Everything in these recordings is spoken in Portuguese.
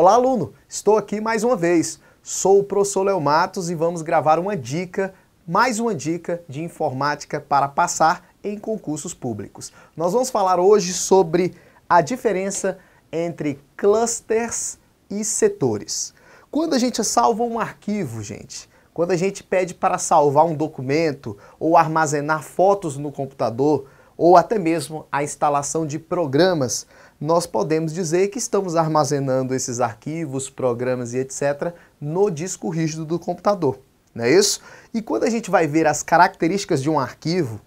Olá, aluno! Estou aqui mais uma vez. Sou o professor Leo Matos e vamos gravar uma dica, mais uma dica de informática para passar em concursos públicos. Nós vamos falar hoje sobre a diferença entre clusters e setores. Quando a gente salva um arquivo, gente, quando a gente pede para salvar um documento ou armazenar fotos no computador, ou até mesmo a instalação de programas, nós podemos dizer que estamos armazenando esses arquivos, programas e etc. no disco rígido do computador, não é isso? E quando a gente vai ver as características de um arquivo,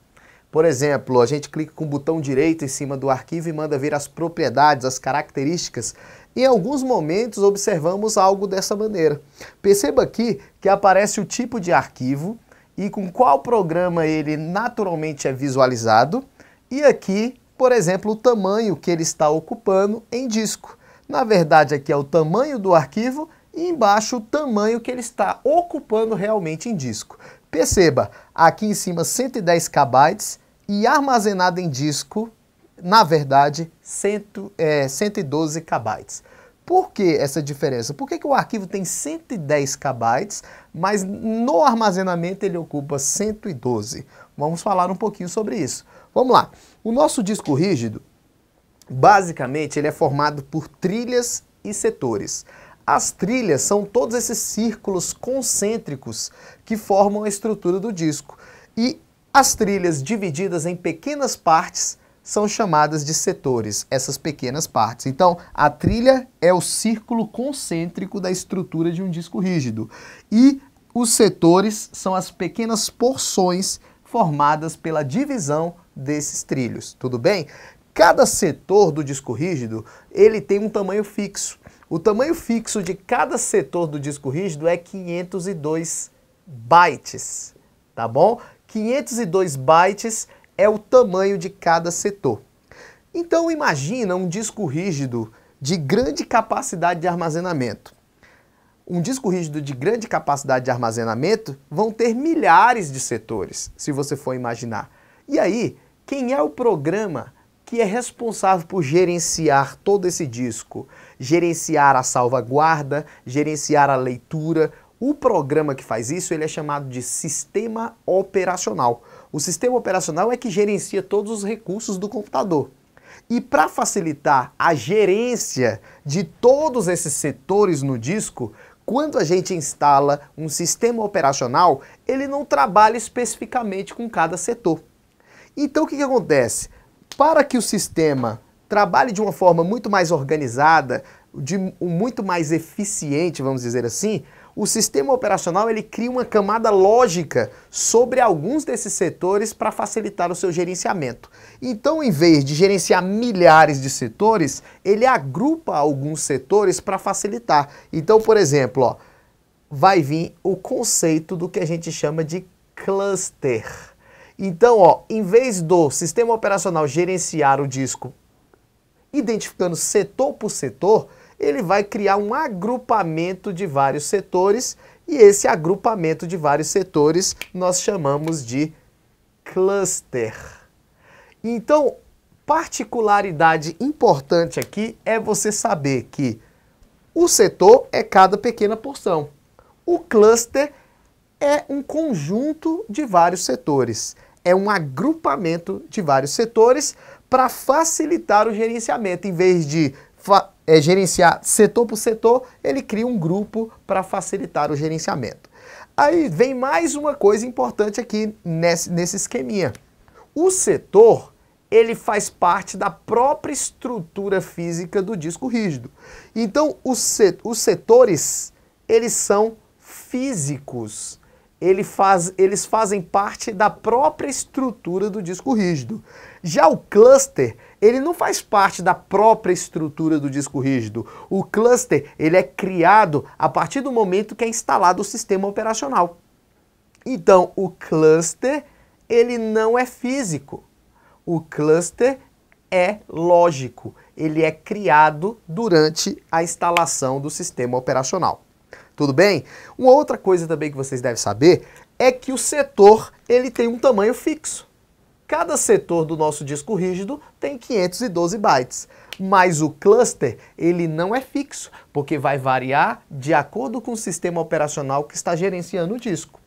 por exemplo, a gente clica com o botão direito em cima do arquivo e manda ver as propriedades, as características. Em alguns momentos observamos algo dessa maneira. Perceba aqui que aparece o tipo de arquivo e com qual programa ele naturalmente é visualizado. E aqui por exemplo, o tamanho que ele está ocupando em disco. Na verdade, aqui é o tamanho do arquivo e embaixo o tamanho que ele está ocupando realmente em disco. Perceba, aqui em cima 110 KB e armazenado em disco, na verdade, cento, é, 112 KB. Por que essa diferença? Por que, que o arquivo tem 110 KB, mas no armazenamento ele ocupa 112? Vamos falar um pouquinho sobre isso. Vamos lá. O nosso disco rígido, basicamente, ele é formado por trilhas e setores. As trilhas são todos esses círculos concêntricos que formam a estrutura do disco. E as trilhas divididas em pequenas partes são chamadas de setores, essas pequenas partes. Então, a trilha é o círculo concêntrico da estrutura de um disco rígido. E os setores são as pequenas porções formadas pela divisão desses trilhos, tudo bem? Cada setor do disco rígido, ele tem um tamanho fixo. O tamanho fixo de cada setor do disco rígido é 502 bytes, tá bom? 502 bytes é o tamanho de cada setor. Então imagina um disco rígido de grande capacidade de armazenamento. Um disco rígido de grande capacidade de armazenamento vão ter milhares de setores, se você for imaginar. E aí, quem é o programa que é responsável por gerenciar todo esse disco? Gerenciar a salvaguarda, gerenciar a leitura. O programa que faz isso ele é chamado de sistema operacional. O sistema operacional é que gerencia todos os recursos do computador. E para facilitar a gerência de todos esses setores no disco, quando a gente instala um sistema operacional, ele não trabalha especificamente com cada setor. Então o que, que acontece? Para que o sistema trabalhe de uma forma muito mais organizada, de um muito mais eficiente, vamos dizer assim, o sistema operacional ele cria uma camada lógica sobre alguns desses setores para facilitar o seu gerenciamento. Então, em vez de gerenciar milhares de setores, ele agrupa alguns setores para facilitar. Então, por exemplo, ó, vai vir o conceito do que a gente chama de cluster. Então, ó, em vez do sistema operacional gerenciar o disco identificando setor por setor, ele vai criar um agrupamento de vários setores e esse agrupamento de vários setores nós chamamos de cluster. Então, particularidade importante aqui é você saber que o setor é cada pequena porção. O cluster é um conjunto de vários setores é um agrupamento de vários setores para facilitar o gerenciamento. Em vez de é, gerenciar setor por setor, ele cria um grupo para facilitar o gerenciamento. Aí vem mais uma coisa importante aqui nesse, nesse esqueminha. O setor ele faz parte da própria estrutura física do disco rígido. Então, os setores, eles são físicos ele faz, eles fazem parte da própria estrutura do disco rígido. Já o cluster, ele não faz parte da própria estrutura do disco rígido. O cluster, ele é criado a partir do momento que é instalado o sistema operacional. Então, o cluster, ele não é físico. O cluster é lógico. Ele é criado durante a instalação do sistema operacional. Tudo bem? Uma outra coisa também que vocês devem saber é que o setor ele tem um tamanho fixo. Cada setor do nosso disco rígido tem 512 bytes, mas o cluster ele não é fixo, porque vai variar de acordo com o sistema operacional que está gerenciando o disco.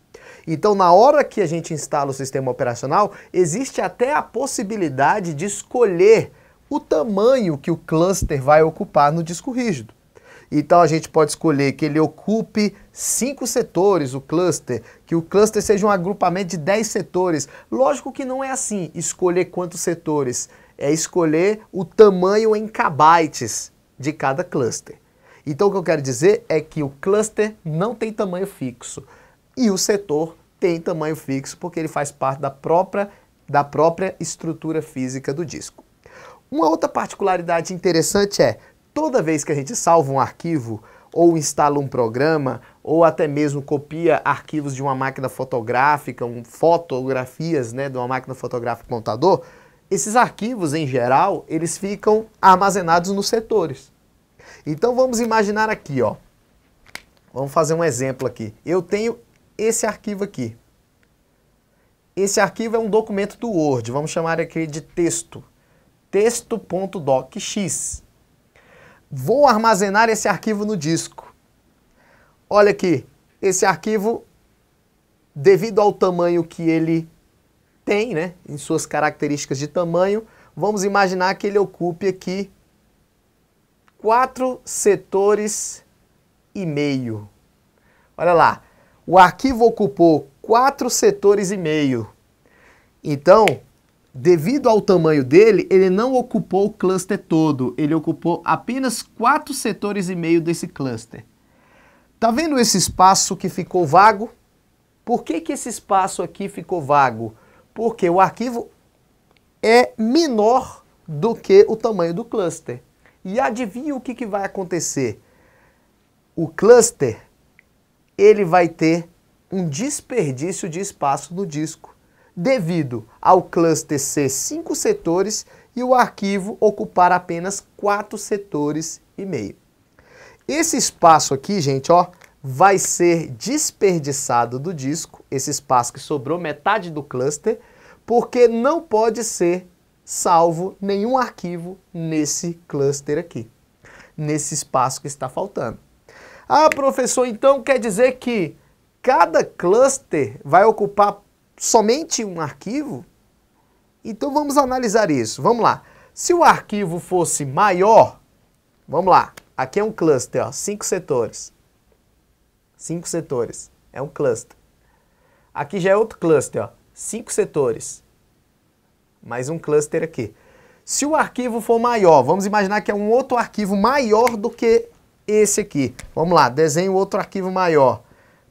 Então, na hora que a gente instala o sistema operacional, existe até a possibilidade de escolher o tamanho que o cluster vai ocupar no disco rígido. Então a gente pode escolher que ele ocupe cinco setores, o cluster, que o cluster seja um agrupamento de 10 setores. Lógico que não é assim, escolher quantos setores, é escolher o tamanho em kbytes de cada cluster. Então o que eu quero dizer é que o cluster não tem tamanho fixo e o setor tem tamanho fixo porque ele faz parte da própria, da própria estrutura física do disco. Uma outra particularidade interessante é toda vez que a gente salva um arquivo ou instala um programa ou até mesmo copia arquivos de uma máquina fotográfica, um, fotografias né, de uma máquina fotográfica computador, esses arquivos em geral eles ficam armazenados nos setores. Então vamos imaginar aqui, ó. Vamos fazer um exemplo aqui. Eu tenho esse arquivo aqui. Esse arquivo é um documento do Word, vamos chamar aqui de texto. texto.docx. Vou armazenar esse arquivo no disco. Olha aqui, esse arquivo, devido ao tamanho que ele tem, né, em suas características de tamanho, vamos imaginar que ele ocupe aqui quatro setores e meio. Olha lá, o arquivo ocupou quatro setores e meio. Então, devido ao tamanho dele, ele não ocupou o cluster todo, ele ocupou apenas quatro setores e meio desse cluster. Tá vendo esse espaço que ficou vago? Por que, que esse espaço aqui ficou vago? Porque o arquivo é menor do que o tamanho do cluster. E adivinha o que, que vai acontecer? O cluster ele vai ter um desperdício de espaço no disco devido ao cluster ser cinco setores e o arquivo ocupar apenas quatro setores e meio. Esse espaço aqui, gente, ó, vai ser desperdiçado do disco, esse espaço que sobrou metade do cluster, porque não pode ser salvo nenhum arquivo nesse cluster aqui, nesse espaço que está faltando. Ah, professor, então quer dizer que cada cluster vai ocupar somente um arquivo? Então vamos analisar isso. Vamos lá. Se o arquivo fosse maior, vamos lá. Aqui é um cluster, ó, cinco setores. Cinco setores. É um cluster. Aqui já é outro cluster, ó, cinco setores. Mais um cluster aqui. Se o arquivo for maior, vamos imaginar que é um outro arquivo maior do que esse aqui. Vamos lá, desenho outro arquivo maior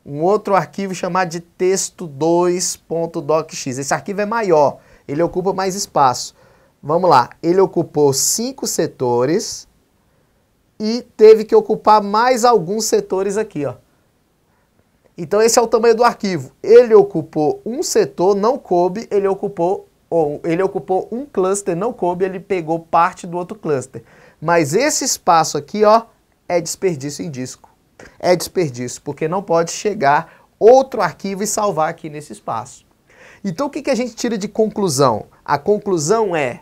um outro arquivo chamado de texto2.docx. Esse arquivo é maior, ele ocupa mais espaço. Vamos lá, ele ocupou cinco setores e teve que ocupar mais alguns setores aqui, ó. Então esse é o tamanho do arquivo. Ele ocupou um setor, não coube, ele ocupou ou ele ocupou um cluster, não coube, ele pegou parte do outro cluster. Mas esse espaço aqui, ó, é desperdício em disco é desperdício, porque não pode chegar outro arquivo e salvar aqui nesse espaço. Então o que, que a gente tira de conclusão? A conclusão é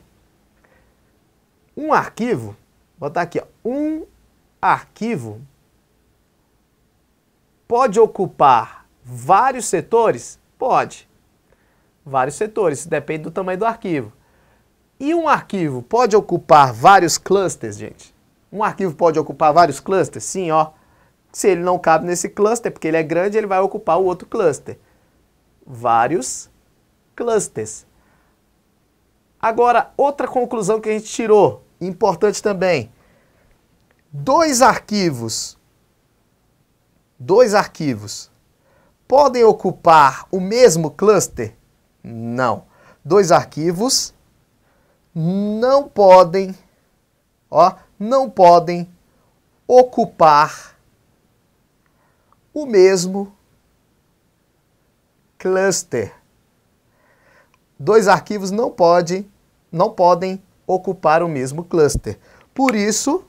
um arquivo, vou botar aqui, ó, um arquivo pode ocupar vários setores? Pode. Vários setores, depende do tamanho do arquivo. E um arquivo pode ocupar vários clusters, gente? Um arquivo pode ocupar vários clusters? Sim, ó. Se ele não cabe nesse cluster, porque ele é grande, ele vai ocupar o outro cluster. Vários clusters. Agora, outra conclusão que a gente tirou, importante também. Dois arquivos, dois arquivos, podem ocupar o mesmo cluster? Não. Dois arquivos não podem, ó, não podem ocupar o mesmo cluster. Dois arquivos não podem, não podem ocupar o mesmo cluster. Por isso,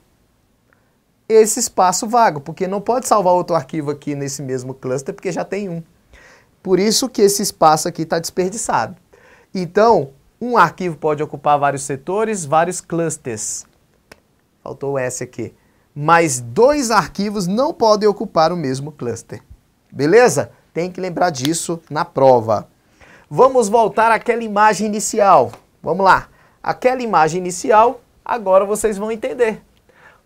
esse espaço vago, porque não pode salvar outro arquivo aqui nesse mesmo cluster, porque já tem um. Por isso que esse espaço aqui está desperdiçado. Então, um arquivo pode ocupar vários setores, vários clusters. Faltou o S aqui mas dois arquivos não podem ocupar o mesmo cluster. Beleza? Tem que lembrar disso na prova. Vamos voltar àquela imagem inicial. Vamos lá. Aquela imagem inicial, agora vocês vão entender.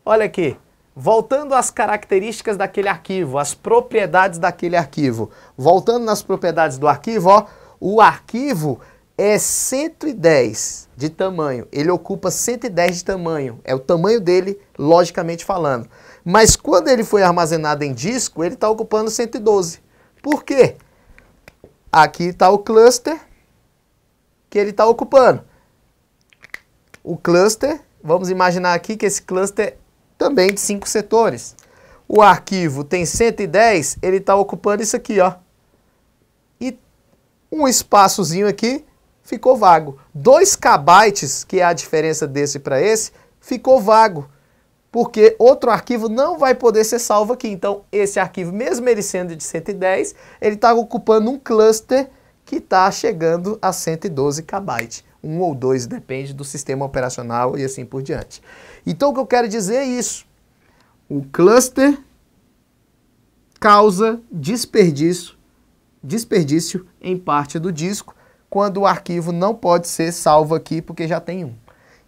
Olha aqui. Voltando às características daquele arquivo, às propriedades daquele arquivo. Voltando nas propriedades do arquivo, ó, o arquivo é 110 de tamanho. Ele ocupa 110 de tamanho. É o tamanho dele, logicamente falando. Mas quando ele foi armazenado em disco, ele está ocupando 112. Por quê? Aqui está o cluster que ele está ocupando. O cluster, vamos imaginar aqui que esse cluster também de cinco setores. O arquivo tem 110, ele está ocupando isso aqui, ó. E um espaçozinho aqui ficou vago. 2 kbytes, que é a diferença desse para esse, ficou vago, porque outro arquivo não vai poder ser salvo aqui. Então, esse arquivo, mesmo ele sendo de 110, ele está ocupando um cluster que está chegando a 112 kbytes. Um ou dois, depende do sistema operacional e assim por diante. Então, o que eu quero dizer é isso. O cluster causa desperdício, desperdício em parte do disco, quando o arquivo não pode ser salvo aqui porque já tem um.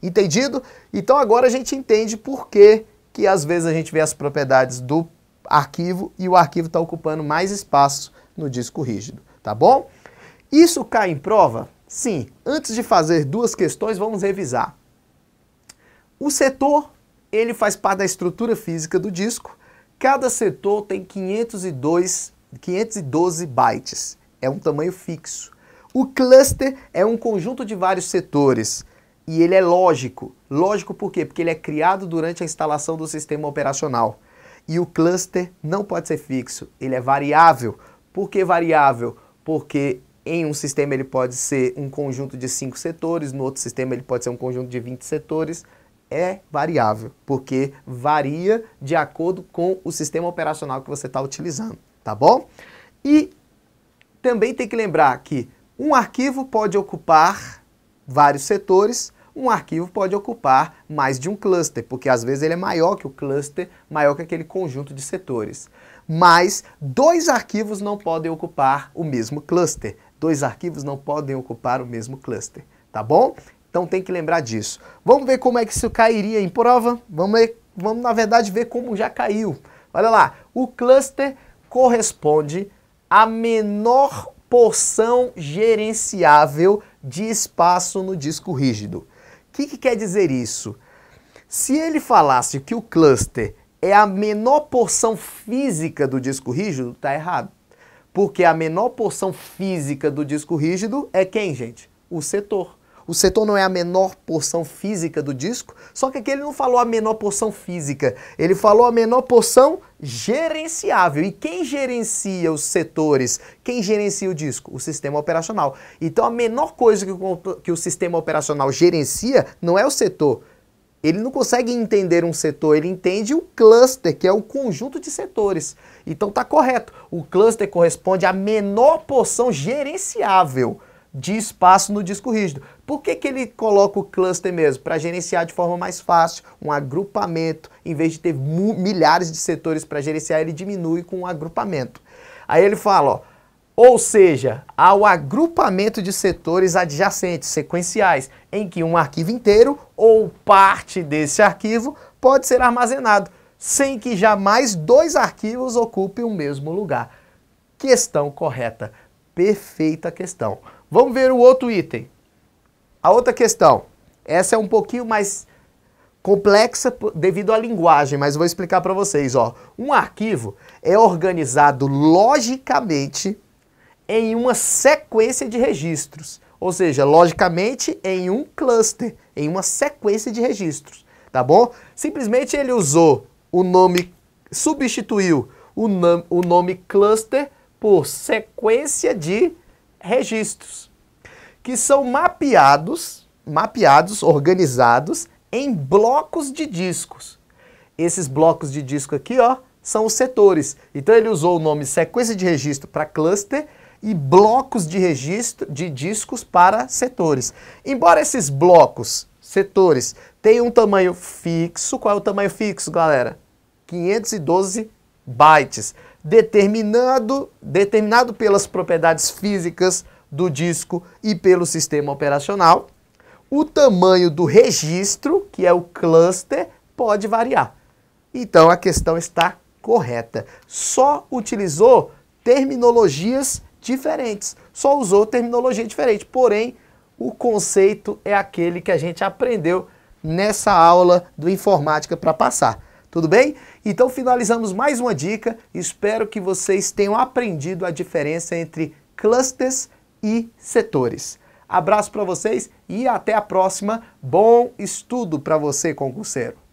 Entendido? Então agora a gente entende por que, que às vezes a gente vê as propriedades do arquivo e o arquivo está ocupando mais espaço no disco rígido, tá bom? Isso cai em prova? Sim. Antes de fazer duas questões, vamos revisar. O setor, ele faz parte da estrutura física do disco. Cada setor tem 502, 512 bytes. É um tamanho fixo. O cluster é um conjunto de vários setores e ele é lógico. Lógico por quê? Porque ele é criado durante a instalação do sistema operacional. E o cluster não pode ser fixo, ele é variável. Por que variável? Porque em um sistema ele pode ser um conjunto de cinco setores, no outro sistema ele pode ser um conjunto de 20 setores. É variável, porque varia de acordo com o sistema operacional que você está utilizando, tá bom? E também tem que lembrar que um arquivo pode ocupar vários setores, um arquivo pode ocupar mais de um cluster, porque às vezes ele é maior que o cluster, maior que aquele conjunto de setores. Mas dois arquivos não podem ocupar o mesmo cluster. Dois arquivos não podem ocupar o mesmo cluster, tá bom? Então tem que lembrar disso. Vamos ver como é que isso cairia em prova? Vamos, ver, vamos na verdade ver como já caiu. Olha lá, o cluster corresponde a menor porção gerenciável de espaço no disco rígido. O que, que quer dizer isso? Se ele falasse que o cluster é a menor porção física do disco rígido, está errado. Porque a menor porção física do disco rígido é quem, gente? O setor. O setor não é a menor porção física do disco, só que aqui ele não falou a menor porção física, ele falou a menor porção gerenciável. E quem gerencia os setores? Quem gerencia o disco? O sistema operacional. Então a menor coisa que o, que o sistema operacional gerencia não é o setor, ele não consegue entender um setor, ele entende o cluster, que é o conjunto de setores. Então tá correto. O cluster corresponde à menor porção gerenciável de espaço no disco rígido. Por que, que ele coloca o cluster mesmo? Para gerenciar de forma mais fácil, um agrupamento, em vez de ter milhares de setores para gerenciar, ele diminui com um agrupamento. Aí ele fala, ó, ou seja, ao agrupamento de setores adjacentes, sequenciais, em que um arquivo inteiro ou parte desse arquivo pode ser armazenado, sem que jamais dois arquivos ocupem o mesmo lugar. Questão correta. Perfeita questão. Vamos ver o outro item. A outra questão, essa é um pouquinho mais complexa devido à linguagem, mas vou explicar para vocês. Ó. Um arquivo é organizado logicamente em uma sequência de registros, ou seja, logicamente em um cluster, em uma sequência de registros, tá bom? Simplesmente ele usou o nome, substituiu o, nome, o nome cluster por sequência de registros que são mapeados, mapeados, organizados em blocos de discos. Esses blocos de disco aqui, ó, são os setores. Então ele usou o nome sequência de registro para cluster e blocos de registro de discos para setores. Embora esses blocos, setores, tenham um tamanho fixo, qual é o tamanho fixo, galera? 512 bytes, determinado, determinado pelas propriedades físicas do disco e pelo sistema operacional. O tamanho do registro, que é o cluster, pode variar. Então a questão está correta. Só utilizou terminologias diferentes. Só usou terminologia diferente. Porém, o conceito é aquele que a gente aprendeu nessa aula do Informática para Passar. Tudo bem? Então finalizamos mais uma dica. Espero que vocês tenham aprendido a diferença entre clusters e setores. Abraço para vocês e até a próxima. Bom estudo para você, concurseiro!